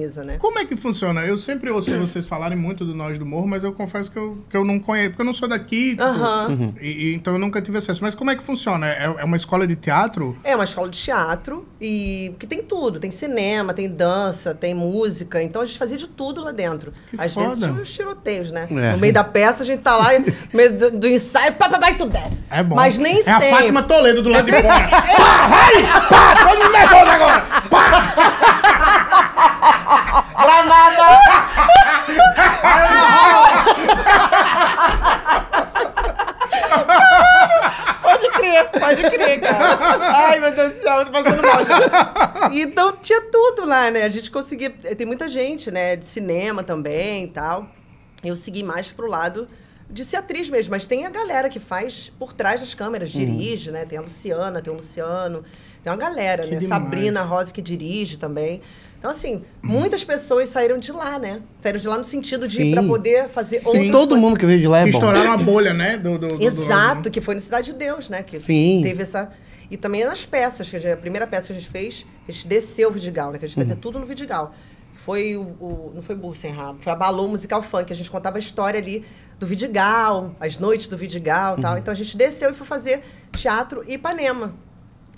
mesa, né? Como é que funciona? Eu sempre ouço vocês falarem muito do Nós do Morro, mas eu confesso que eu, que eu não conheço, porque eu não sou daqui, tipo, uhum. e, e, então eu nunca tive acesso. Mas como é que funciona? É, é, uma escola de teatro? É uma escola de teatro, e que tem tudo. Tem cinema, tem dança, tem música. Então a gente fazia de tudo lá dentro. Que Às foda. vezes tinha uns tiroteios, né? É. No meio da peça, a gente tá lá, no meio do, do ensaio, pá, pá, pá, e tu desce. É bom. Mas nem é sempre. É a Fátima Toledo do lado de fora. É. pá, vai! Pá, todo mundo agora! passando mal Então tinha tudo lá, né? A gente conseguia. Tem muita gente, né? De cinema também e tal. Eu segui mais pro lado de ser atriz mesmo, mas tem a galera que faz por trás das câmeras, hum. dirige, uhum. né? Tem a Luciana, tem o Luciano, tem uma galera, que né? Demais. Sabrina Rosa que dirige também. Então, assim, muitas pessoas saíram de lá, né? Saíram de lá no sentido de para poder fazer Sim. outras Todo coisas. mundo que veio de lá é Estouraram a bolha, né? Do, do, do Exato, do... que foi no Cidade de Deus, né? Que Sim. teve essa... E também nas peças, que a, a primeira peça que a gente fez, a gente desceu o Vidigal, né? Que a gente uhum. fazia hum. tudo no Vidigal foi o, o não foi Bursenham, foi a Balô Musical Funk. A gente contava a história ali do Vidigal, as noites do Vidigal e uhum. tal. Então a gente desceu e foi fazer teatro Ipanema.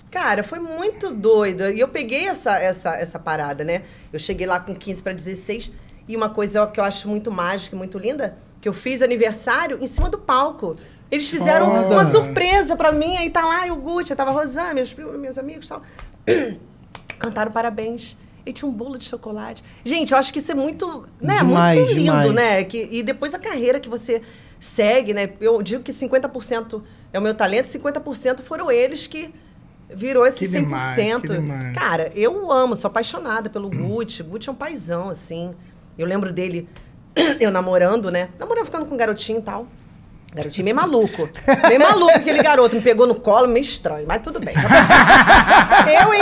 Cara, foi muito doido. E eu peguei essa, essa, essa parada, né? Eu cheguei lá com 15 para 16 e uma coisa que eu acho muito mágica, muito linda, que eu fiz aniversário em cima do palco. Eles fizeram Foda. uma surpresa para mim, aí tá lá o Gucci, tava rosando Rosana, meus, meus amigos e tal. Cantaram parabéns. E tinha um bolo de chocolate. Gente, eu acho que isso é muito, né? Demais, muito lindo, demais. né? Que, e depois a carreira que você segue, né? Eu digo que 50% é o meu talento, 50% foram eles que virou esse que 100%. Demais, que demais. Cara, eu amo, sou apaixonada pelo hum. Gucci. Gucci é um paizão, assim. Eu lembro dele, eu namorando, né? Namorando, ficando com um garotinho e tal. Garotinho meio maluco. Meio maluco aquele garoto. Me pegou no colo, meio estranho. Mas tudo bem. eu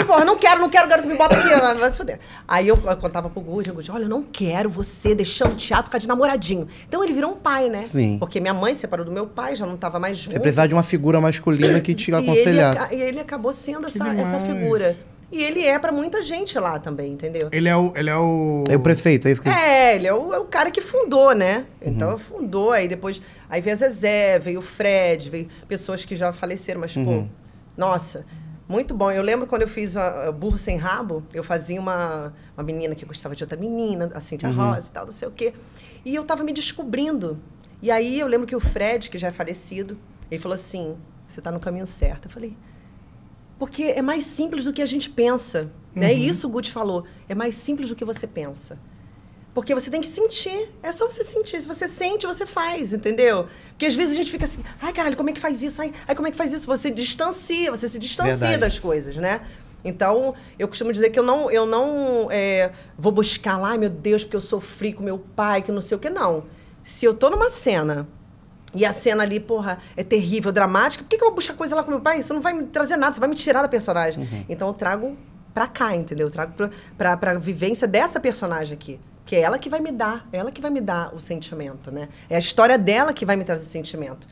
me bota aqui, vai se foder. Aí eu, contava pro Gugu, o olha, eu não quero você deixando o teatro ficar de namoradinho. Então ele virou um pai, né? Sim. Porque minha mãe se separou do meu pai, já não tava mais junto. Você precisava de uma figura masculina que te aconselhasse. E ele, e ele acabou sendo essa, essa figura. E ele é para muita gente lá também, entendeu? Ele é o. Ele é o, é o prefeito, é isso que É, ele é o, é o cara que fundou, né? Uhum. Então uhum. fundou, aí depois. Aí veio a Zezé, veio o Fred, veio pessoas que já faleceram, mas, uhum. pô, nossa. Muito bom. Eu lembro quando eu fiz a, Burro Sem Rabo, eu fazia uma, uma menina que gostava de outra menina, a Cintia uhum. Rosa e tal, não sei o quê. E eu tava me descobrindo. E aí eu lembro que o Fred, que já é falecido, ele falou assim: você está no caminho certo. Eu falei, porque é mais simples do que a gente pensa. Né? E uhum. isso o Good falou: é mais simples do que você pensa. Porque você tem que sentir. É só você sentir. Se você sente, você faz, entendeu? Porque às vezes a gente fica assim, ai, caralho, como é que faz isso? Ai, ai como é que faz isso? Você distancia, você se distancia Verdade. das coisas, né? Então, eu costumo dizer que eu não, eu não é, vou buscar lá, meu Deus, porque eu sofri com meu pai, que não sei o que, não. Se eu tô numa cena e a cena ali, porra, é terrível, dramática, por que, que eu vou buscar coisa lá com meu pai? Isso não vai me trazer nada, você vai me tirar da personagem. Uhum. Então, eu trago pra cá, entendeu? Eu trago pra, pra, pra vivência dessa personagem aqui que é ela que vai me dar, ela que vai me dar o sentimento, né? É a história dela que vai me trazer sentimento.